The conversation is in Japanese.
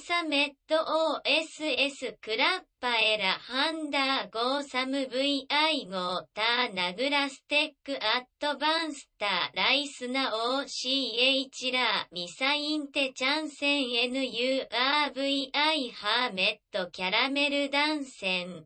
サメット OSS クラッパエラハンダーゴーサム VI ゴーターナグラステックアットバンスターライスナ OCH ラーミサインテチャンセン NURVI ハーメットキャラメルダンセン